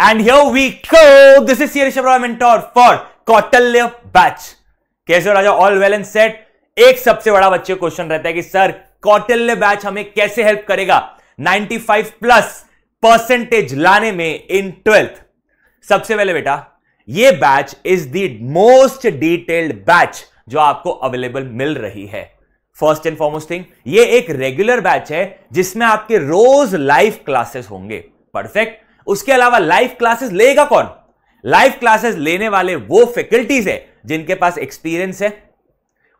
And here we go this is Siri Shabra mentor for Kautilya batch कैसे राजा all well and set एक सबसे बड़ा बच्चे क्वेश्चन रहता है कि सर कौटल्य बैच हमें कैसे हेल्प करेगा 95 प्लस परसेंटेज लाने में इन ट्वेल्थ सबसे पहले बेटा ये batch is the most detailed batch जो आपको अवेलेबल मिल रही है फर्स्ट एंड फॉरमोस्ट थिंग ये एक रेगुलर बैच है जिसमें आपके रोज लाइव क्लासेस होंगे परफेक्ट उसके अलावा लाइव क्लासेस लेगा कौन लाइव क्लासेस लेने वाले वो फैकल्टीज है जिनके पास एक्सपीरियंस है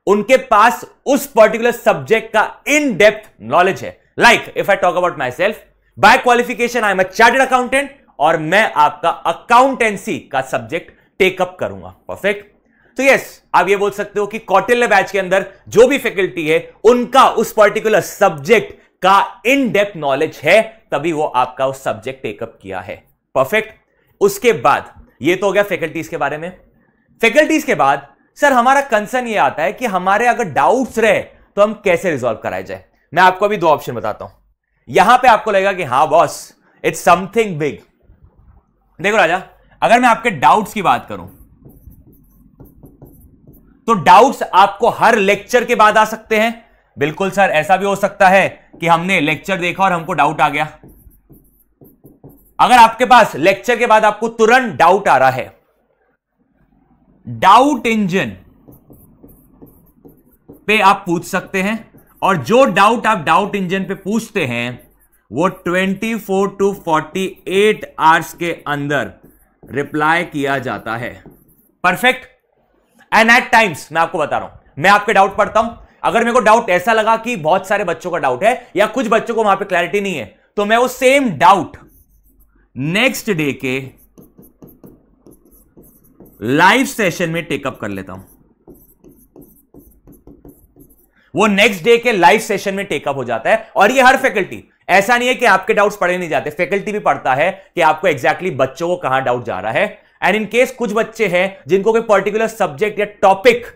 उनके पास उस पर्टिकुलर सब्जेक्ट का इन डेप्थ नॉलेज है like if I talk about myself by qualification I am a chartered accountant और मैं आपका अकाउंटेंसी का सब्जेक्ट टेकअप करूंगा परफेक्ट तो यस आप ये बोल सकते हो कि कौटिल्य बैच के अंदर जो भी फैकल्टी है उनका उस पर्टिकुलर सब्जेक्ट का इन डेप्थ नॉलेज है तभी वो आपका उस सब्जेक्ट टेकअप किया है परफेक्ट उसके बाद ये तो हो गया फैकल्टीज के बारे में फैकल्टीज के बाद सर हमारा कंसर्न ये आता है कि हमारे अगर डाउट्स रहे तो हम कैसे रिजॉल्व कराए जाए मैं आपको अभी दो ऑप्शन बताता हूं यहां पे आपको लगेगा कि हाँ बॉस इट्स समथिंग बिग देखो राजा अगर मैं आपके डाउट्स की बात करूं तो डाउट्स आपको हर लेक्चर के बाद आ सकते हैं बिल्कुल सर ऐसा भी हो सकता है कि हमने लेक्चर देखा और हमको डाउट आ गया अगर आपके पास लेक्चर के बाद आपको तुरंत डाउट आ रहा है डाउट इंजन पे आप पूछ सकते हैं और जो डाउट आप डाउट इंजन पे पूछते हैं वो 24 टू 48 आवर्स के अंदर रिप्लाई किया जाता है परफेक्ट एंड एट टाइम्स मैं आपको बता रहा हूं मैं आपके डाउट पढ़ता हूं अगर मेरे को डाउट ऐसा लगा कि बहुत सारे बच्चों का डाउट है या कुछ बच्चों को वहां पे क्लैरिटी नहीं है तो मैं वो सेम डाउट नेक्स्ट डे के लाइव सेशन में टेकअप कर लेता हूं वो नेक्स्ट डे के लाइव सेशन में टेकअप हो जाता है और ये हर फैकल्टी ऐसा नहीं है कि आपके डाउट्स पढ़े नहीं जाते फैकल्टी भी पढ़ता है कि आपको एग्जैक्टली exactly बच्चों को कहां डाउट जा रहा है एंड इन केस कुछ बच्चे हैं जिनको कोई पर्टिकुलर सब्जेक्ट या टॉपिक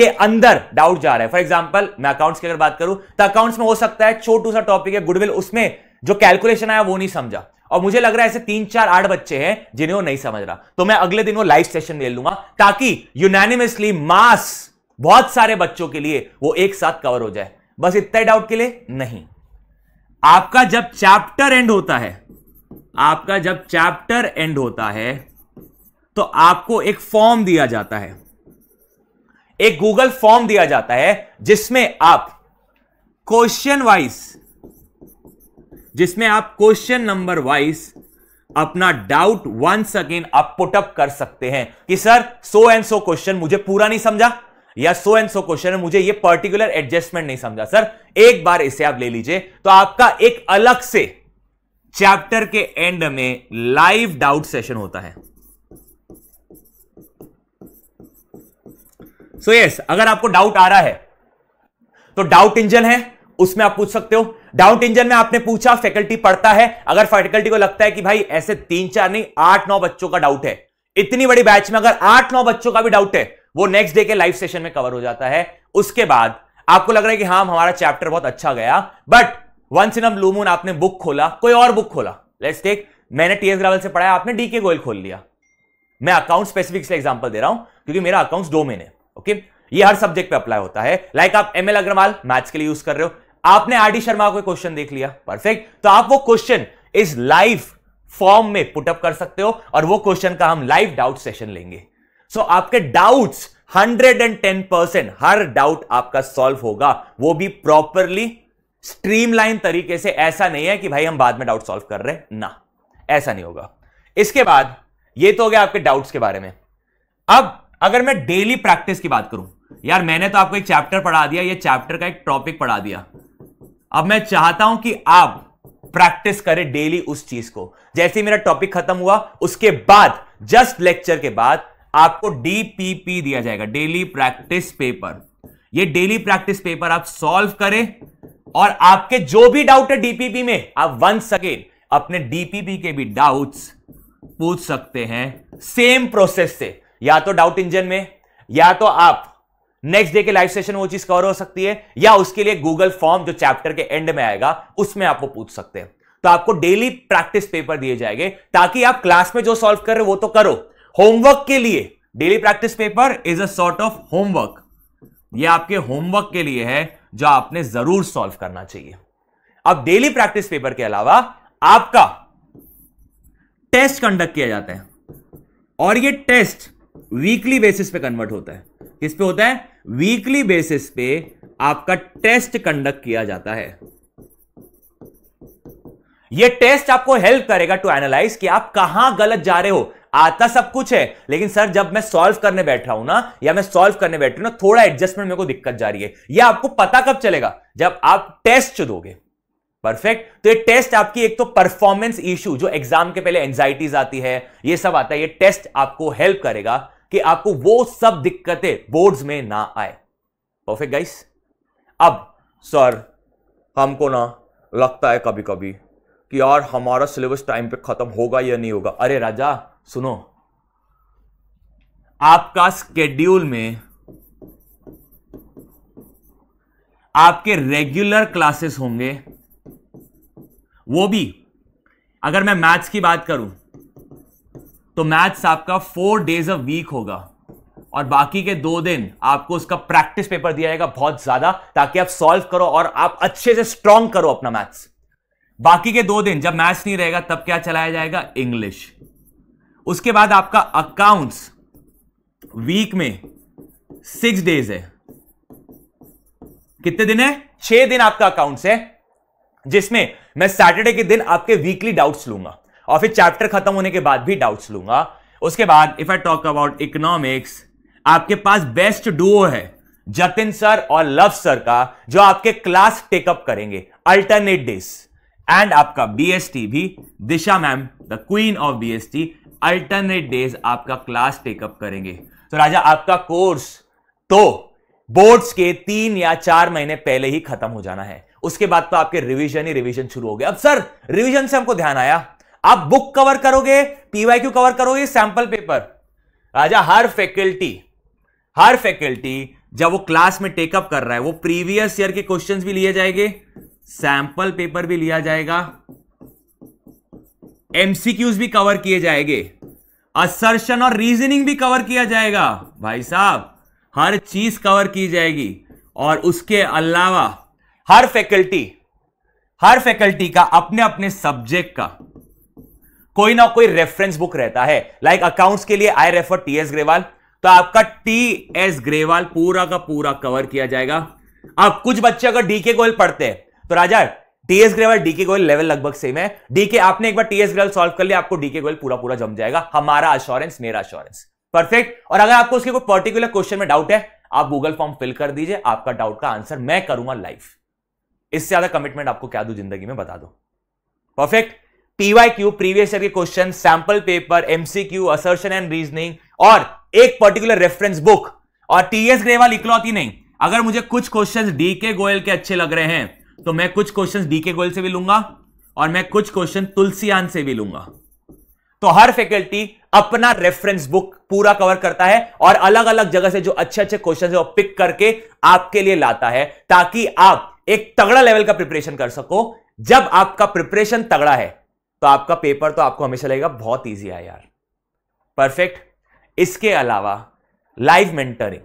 के अंदर डाउट जा रहा है फॉर एग्जाम्पल मैं अकाउंट्स की अगर बात करूं तो अकाउंट्स में हो सकता है छोटू सा टॉपिक है गुडविल उसमें जो कैलकुलेशन आया वो नहीं समझा और मुझे लग रहा है ऐसे तीन चार आठ बच्चे हैं जिन्हें वो नहीं समझ रहा तो मैं अगले दिन वो लाइव सेशन ले लूंगा ताकि यूनानिमसली मास बहुत सारे बच्चों के लिए वो एक साथ कवर हो जाए बस इतना डाउट के लिए नहीं आपका जब चैप्टर एंड होता है आपका जब चैप्टर एंड होता है तो आपको एक फॉर्म दिया जाता है एक गूगल फॉर्म दिया जाता है जिसमें आप क्वेश्चन वाइज जिसमें आप क्वेश्चन नंबर वाइज अपना डाउट वंस अगेन आप पुटअप कर सकते हैं कि sir so and so question मुझे पूरा नहीं समझा या सो एंड सो क्वेश्चन मुझे ये पर्टिकुलर एडजस्टमेंट नहीं समझा सर एक बार इसे आप ले लीजिए तो आपका एक अलग से चैप्टर के एंड में लाइव डाउट सेशन होता है सो so यस yes, अगर आपको डाउट आ रहा है तो डाउट इंजन है उसमें आप पूछ सकते हो डाउट इंजन में आपने पूछा फैकल्टी पढ़ता है अगर फैकल्टी को लगता है कि भाई ऐसे तीन चार नहीं आठ नौ बच्चों का डाउट है इतनी बड़ी बैच में अगर आठ नौ बच्चों का भी डाउट है वो नेक्स्ट डे के लाइव सेशन में कवर हो जाता है उसके बाद आपको लग रहा है कि हाँ हमारा चैप्टर बहुत अच्छा गया बट वंस इन लूमून आपने बुक खोला कोई और बुक खोला लेट्स टेक मैंने टीएस ग्रावल से पढ़ाया आपने डीके गोयल खोल लिया मैं अकाउंट स्पेसिफिक से दे रहा हूं क्योंकि मेरा अकाउंट डोमेन है ओके ये हर सब्जेक्ट पे अप्लाई होता है लाइक like आप एम एल अग्रवाल मैथ्स के लिए यूज कर रहे हो आपने आर डी शर्मा को क्वेश्चन देख लिया परफेक्ट तो आप वो क्वेश्चन इस लाइव फॉर्म में पुटअप कर सकते हो और वो क्वेश्चन का हम लाइव डाउट सेशन लेंगे सो so, आपके डाउट्स 110 परसेंट हर डाउट आपका सॉल्व होगा वो भी प्रॉपरली स्ट्रीमलाइन तरीके से ऐसा नहीं है कि भाई हम बाद में डाउट सॉल्व कर रहे हैं ना ऐसा नहीं होगा इसके बाद ये तो हो गया आपके डाउट्स के बारे में अब अगर मैं डेली प्रैक्टिस की बात करूं यार मैंने तो आपको एक चैप्टर पढ़ा दिया ये चैप्टर का एक टॉपिक पढ़ा दिया अब मैं चाहता हूं कि आप प्रैक्टिस करें डेली उस चीज को जैसे ही मेरा टॉपिक खत्म हुआ उसके बाद जस्ट लेक्चर के बाद आपको डीपीपी दिया जाएगा डेली प्रैक्टिस पेपर ये डेली प्रैक्टिस पेपर आप सॉल्व करें और आपके जो भी डाउट है डीपीपी में आप वन सेकेंड अपने डीपीपी के भी डाउट्स पूछ सकते हैं सेम प्रोसेस से या तो डाउट इंजन में या तो आप नेक्स्ट डे के लाइव सेशन वो चीज कवर हो सकती है या उसके लिए गूगल फॉर्म जो चैप्टर के एंड में आएगा उसमें वो पूछ सकते हैं तो आपको डेली प्रैक्टिस पेपर दिए जाएंगे ताकि आप क्लास में जो सॉल्व कर रहे हो वो तो करो होमवर्क के लिए daily practice paper is a sort of homework ये आपके होमवर्क के लिए है जो आपने जरूर सॉल्व करना चाहिए अब डेली प्रैक्टिस पेपर के अलावा आपका टेस्ट कंडक्ट किया जाता है और ये टेस्ट वीकली बेसिस पे कन्वर्ट होता है किस पे होता है वीकली बेसिस पे आपका टेस्ट कंडक्ट किया जाता है ये टेस्ट आपको हेल्प करेगा टू एनालाइज कि आप कहां गलत जा रहे हो आता सब कुछ है लेकिन सर जब मैं सॉल्व करने बैठ रहा हूं ना या मैं सॉल्व करने बैठ रहा हूं ना थोड़ा एडजस्टमेंट मेरे को दिक्कत जा रही है यह आपको पता कब चलेगा जब आप टेस्ट दोगे परफेक्ट तो ये टेस्ट आपकी एक तो परफॉर्मेंस इश्यू जो एग्जाम के पहले एंजाइटीज आती है ये सब आता है ये टेस्ट आपको हेल्प करेगा कि आपको वो सब दिक्कतें बोर्ड्स में ना आए परफेक्ट गाइस अब सर हमको ना लगता है कभी कभी कि यार हमारा सिलेबस टाइम पे खत्म होगा या नहीं होगा अरे राजा सुनो आपका स्केड्यूल में आपके रेगुलर क्लासेस होंगे वो भी अगर मैं मैथ्स की बात करूं तो मैथ्स आपका फोर डेज अ वीक होगा और बाकी के दो दिन आपको उसका प्रैक्टिस पेपर दिया जाएगा बहुत ज्यादा ताकि आप सॉल्व करो और आप अच्छे से स्ट्रांग करो अपना मैथ्स बाकी के दो दिन जब मैथ्स नहीं रहेगा तब क्या चलाया जाएगा इंग्लिश उसके बाद आपका अकाउंट्स वीक में सिक्स डेज है कितने दिन है छह दिन आपका अकाउंट्स है जिसमें मैं सैटरडे के दिन आपके वीकली डाउट्स लूंगा और फिर चैप्टर खत्म होने के बाद भी डाउट्स लूंगा उसके बाद if I talk about economics आपके पास बेस्ट डुओ है जतिन सर और लव सर का जो आपके क्लास टेकअप करेंगे अल्टरनेट डेज एंड आपका बीएसटी भी Disha ma'am the queen of BST alternate days आपका क्लास टेकअप करेंगे तो राजा आपका कोर्स तो बोर्ड्स के तीन या चार महीने पहले ही खत्म हो जाना है उसके बाद तो आपके रिवीजन ही रिवीजन शुरू हो गया अब सर रिवीजन से हमको ध्यान आया आप बुक कवर करोगे पीवाईक्यू कवर करोगे सैंपल पेपर राजा हर फैकल्टी हर फैकल्टी जब वो क्लास में टेकअप कर रहा है वो प्रीवियस ईयर के क्वेश्चंस भी लिए जाएंगे सैंपल पेपर भी लिया जाएगा एमसीक्यूज भी कवर किए जाएंगे असर्शन और रीजनिंग भी कवर किया जाएगा भाई साहब हर चीज कवर की जाएगी और उसके अलावा हर फैकल्टी हर फैकल्टी का अपने अपने सब्जेक्ट का कोई ना कोई रेफरेंस बुक रहता है लाइक like अकाउंट्स के लिए I refer T S Grewal तो आपका टी एस ग्रेवाल पूरा का पूरा कवर किया जाएगा अब कुछ बच्चे अगर डीके गोयल पढ़ते हैं तो राजा TS Grewal DK Goyal level लगभग सेम है डीके आपने एक बार टीएस ग्रेवल सॉल्व कर लिया आपको डीके गोयल पूरा पूरा जम जाएगा हमारा अश्योरेंस मेरा अश्योरेंस परफेक्ट और अगर आपको उसके कोई पर्टिकुलर क्वेश्चन में डाउट है आप गूगल फॉर्म फिल कर दीजिए आपका डाउट का आंसर मैं करूंगा लाइफ इससे ज्यादा कमिटमेंट आपको क्या दू जिंदगी में बता दो परफेक्ट पीवाईक्यू प्रीवियस ईयर के question sample paper MCQ assertion and reasoning और एक पर्टिकुलर रेफरेंस बुक और टीएस ग्रेवाल इकलौती नहीं अगर मुझे कुछ क्वेश्चन डी के गोयल के अच्छे लग रहे हैं तो मैं कुछ क्वेश्चन डी के गोयल से भी लूंगा और मैं कुछ क्वेश्चन तुलसियान से भी लूंगा तो हर फैकल्टी अपना रेफरेंस बुक पूरा कवर करता है और अलग अलग जगह से जो अच्छे अच्छे क्वेश्चन है वो पिक करके आपके लिए लाता है ताकि आप एक तगड़ा लेवल का प्रिपरेशन कर सको जब आपका प्रिपरेशन तगड़ा है तो आपका पेपर तो आपको हमेशा लगेगा बहुत ईजी है यार परफेक्ट इसके अलावा लाइव मेंटरिंग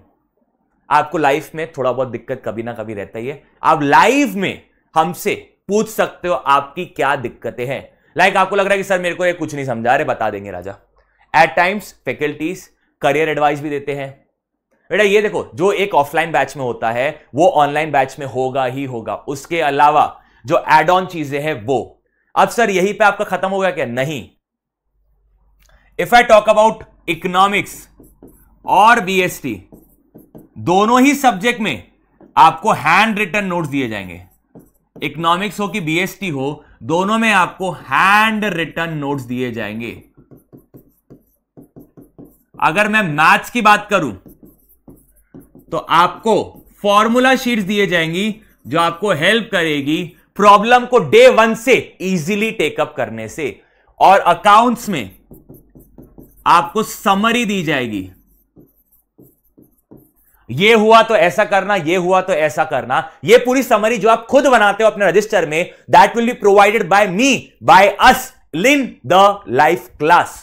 आपको लाइफ में थोड़ा बहुत दिक्कत कभी ना कभी रहता ही है आप लाइव में हमसे पूछ सकते हो आपकी क्या दिक्कतें हैं लाइक आपको लग रहा है कि सर मेरे को ये कुछ नहीं समझा रहे बता देंगे राजा at times faculties career advice भी देते हैं बेटा ये देखो जो एक ऑफलाइन बैच में होता है वो ऑनलाइन बैच में होगा ही होगा उसके अलावा जो एड ऑन चीजें हैं वो अब सर यही पे आपका खत्म हो गया क्या नहीं if I talk about economics और बीएसटी दोनों ही सब्जेक्ट में आपको हैंड रिटर्न नोट्स दिए जाएंगे इकोनॉमिक्स हो कि बीएसटी हो दोनों में आपको हैंड रिटर्न नोट्स दिए जाएंगे अगर मैं मैथ्स की बात करूं तो आपको फॉर्मूला शीट्स दिए जाएंगी जो आपको हेल्प करेगी प्रॉब्लम को डे वन से इजीली टेकअप करने से और अकाउंट्स में आपको समरी दी जाएगी ये हुआ तो ऐसा करना ये हुआ तो ऐसा करना ये पूरी समरी जो आप खुद बनाते हो अपने रजिस्टर में that will be provided by me by us in the live class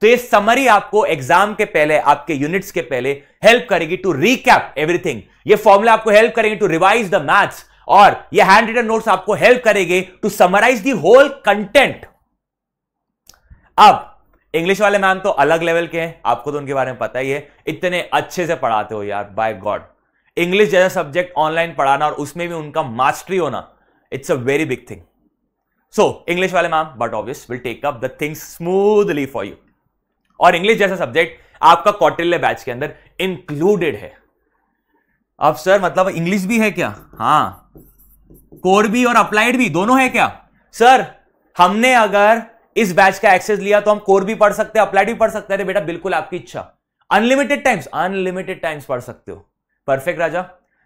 तो ये समरी आपको एग्जाम के पहले आपके यूनिट्स के पहले हेल्प करेगी टू रीकैप एवरीथिंग ये फॉर्मूला आपको हेल्प करेगी टू रिवाइज द मैथ्स और ये हैंड रिटन नोट्स आपको हेल्प करेंगे to summarise the whole content अब इंग्लिश वाले मैम तो अलग लेवल के हैं आपको तो उनके बारे में पता ही है इतने अच्छे से पढ़ाते हो यार बाय गॉड इंग्लिश जैसा सब्जेक्ट ऑनलाइन पढ़ाना और उसमें भी उनका मास्टरी होना it's a very big thing so English वाले ma'am but obvious will take up the things smoothly for you और इंग्लिश जैसा सब्जेक्ट आपका कौटिल्य बैच के अंदर इंक्लूडेड है अब सर मतलब इंग्लिश भी है क्या हाँ कोर भी और अप्लाइड भी दोनों है क्या सर हमने अगर इस बैच का एक्सेस लिया तो हम कोर भी पढ़ सकते हैं अप्लाइड भी पढ़ सकते हैं बेटा बिल्कुल आपकी इच्छा अनलिमिटेड टाइम्स अनलिमिटेड टाइम्स पढ़ सकते हो परफेक्ट राजा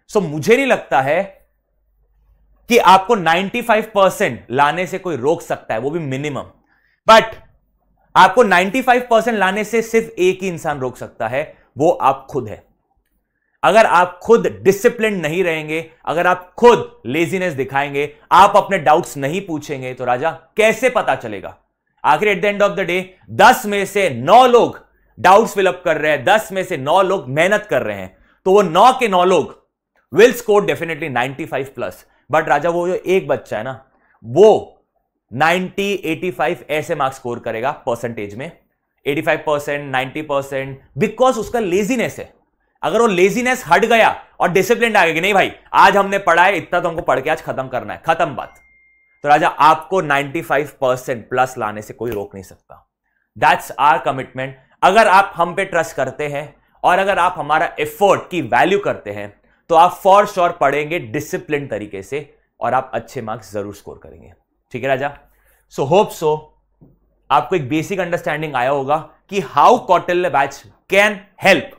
सो so, मुझे नहीं लगता है कि आपको 95 परसेंट लाने से कोई रोक सकता है वो भी मिनिमम बट आपको 95 परसेंट लाने से सिर्फ एक ही इंसान रोक सकता है वो आप खुद है अगर आप खुद डिसिप्लिन नहीं रहेंगे अगर आप खुद लेजीनेस दिखाएंगे आप अपने डाउट्स नहीं पूछेंगे तो राजा कैसे पता चलेगा आखिर at the end of the day दस में से नौ लोग डाउट्स फिलअप कर रहे हैं दस में से नौ लोग मेहनत कर रहे हैं तो वो नौ के नौ लोग will score definitely 95 plus but राजा वो जो एक बच्चा है ना वो 90 85 ऐसे मार्क्स स्कोर करेगा परसेंटेज में 85 परसेंट नाइन्टी परसेंट बिकॉज उसका लेजीनेस है अगर वो लेजीनेस हट गया और डिसिप्लिन आ गया नहीं भाई आज हमने पढ़ा है इतना तो हमको पढ़ के आज खत्म करना है खत्म बात तो राजा आपको 95 परसेंट प्लस लाने से कोई रोक नहीं सकता दैट्स आर कमिटमेंट अगर आप हम पे ट्रस्ट करते हैं और अगर आप हमारा एफर्ट की वैल्यू करते हैं तो आप फॉर श्योर पढ़ेंगे डिसिप्लिन तरीके से और आप अच्छे मार्क्स जरूर स्कोर करेंगे ठीक है राजा सो होप सो आपको एक बेसिक अंडरस्टैंडिंग आया होगा कि how Kautilya batch can help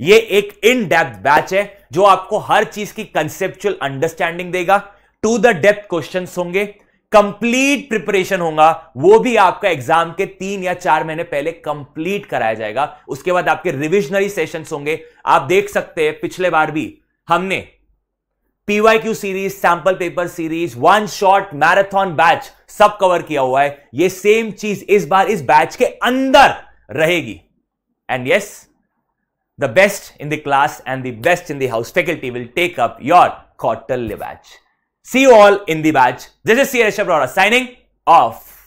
ये एक इन डेप्थ बैच है जो आपको हर चीज की कंसेप्चुअल अंडरस्टैंडिंग देगा टू द डेप्थ क्वेश्चन होंगे कंप्लीट प्रिपरेशन होगा वो भी आपका एग्जाम के तीन या चार महीने पहले कंप्लीट कराया जाएगा उसके बाद आपके रिविजनरी सेशन होंगे आप देख सकते हैं पिछले बार भी हमने PYQ series sample paper series one shot marathon batch सब कवर किया हुआ है ये सेम चीज इस बार इस बैच के अंदर रहेगी and yes yes, the best in the class and the best in the house faculty will take up your quarterly batch. See you all in the batch. This is C. Rishabh signing off.